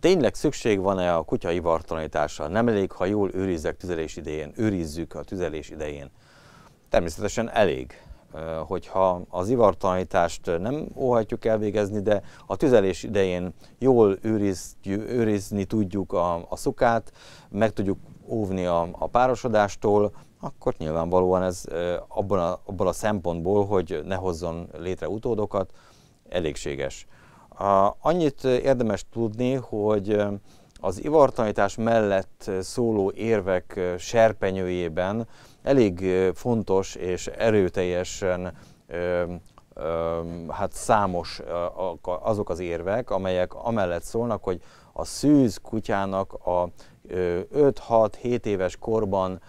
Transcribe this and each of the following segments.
Tényleg szükség van-e a kutya ivartalanításra? Nem elég, ha jól őrizzek tüzelés idején, őrizzük a tüzelés idején. Természetesen elég, hogyha az ivartalanítást nem óhatjuk elvégezni, de a tüzelés idején jól őriz, őrizni tudjuk a, a szukát, meg tudjuk óvni a, a párosodástól, akkor nyilvánvalóan ez abban a, abban a szempontból, hogy ne hozzon létre utódokat, elégséges. Annyit érdemes tudni, hogy az ivartanítás mellett szóló érvek serpenyőjében elég fontos és erőteljesen hát számos azok az érvek, amelyek amellett szólnak, hogy a szűz kutyának a 5-6-7 éves korban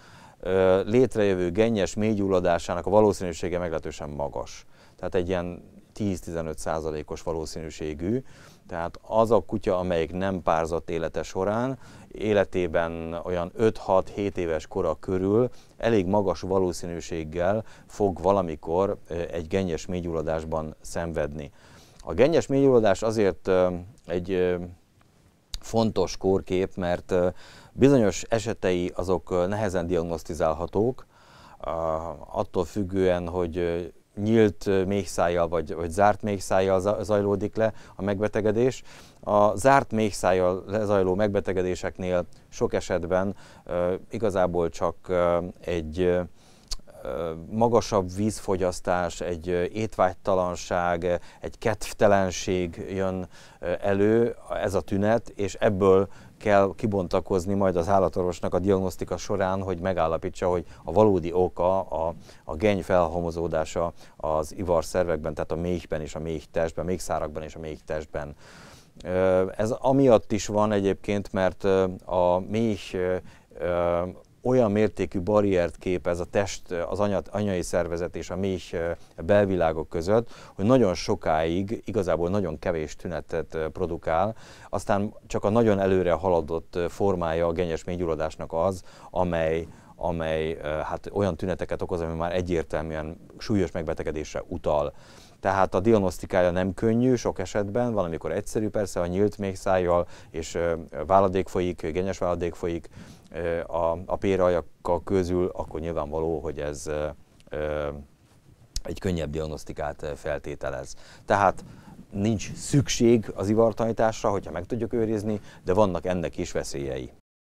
létrejövő gennyes mélygyulladásának a valószínűsége meglehetősen magas. Tehát egy ilyen 10-15 százalékos valószínűségű, tehát az a kutya, amelyik nem párzott élete során, életében olyan 5-6-7 éves kora körül elég magas valószínűséggel fog valamikor egy gennyes mélygyulladásban szenvedni. A gennyes mélygyulladás azért egy fontos kórkép, mert bizonyos esetei azok nehezen diagnosztizálhatók, attól függően, hogy nyílt méhszájjal vagy, vagy zárt méhszájjal zajlódik le a megbetegedés. A zárt méhszájjal lezajló megbetegedéseknél sok esetben uh, igazából csak uh, egy magasabb vízfogyasztás, egy étvágytalanság, egy kedvtelenség jön elő, ez a tünet, és ebből kell kibontakozni majd az állatorvosnak a diagnosztika során, hogy megállapítsa, hogy a valódi oka a, a geny felhomozódása az ivarszervekben, tehát a méhben és a méh testben, méhszárakban és a méh testben. Ez amiatt is van egyébként, mert a méh olyan mértékű barriert ez a test, az anya, anyai szervezet és a méh belvilágok között, hogy nagyon sokáig igazából nagyon kevés tünetet produkál, aztán csak a nagyon előre haladott formája a genyes mélygyulladásnak az, amely, amely hát olyan tüneteket okoz, ami már egyértelműen súlyos megbetegedésre utal. Tehát a diagnosztikája nem könnyű sok esetben, valamikor egyszerű persze, a nyílt szájjal, és váladék folyik, genyes váladék folyik a, a pérajakkal közül, akkor nyilvánvaló, hogy ez egy könnyebb diagnosztikát feltételez. Tehát nincs szükség az ivartanításra, hogyha meg tudjuk őrizni, de vannak ennek is veszélyei.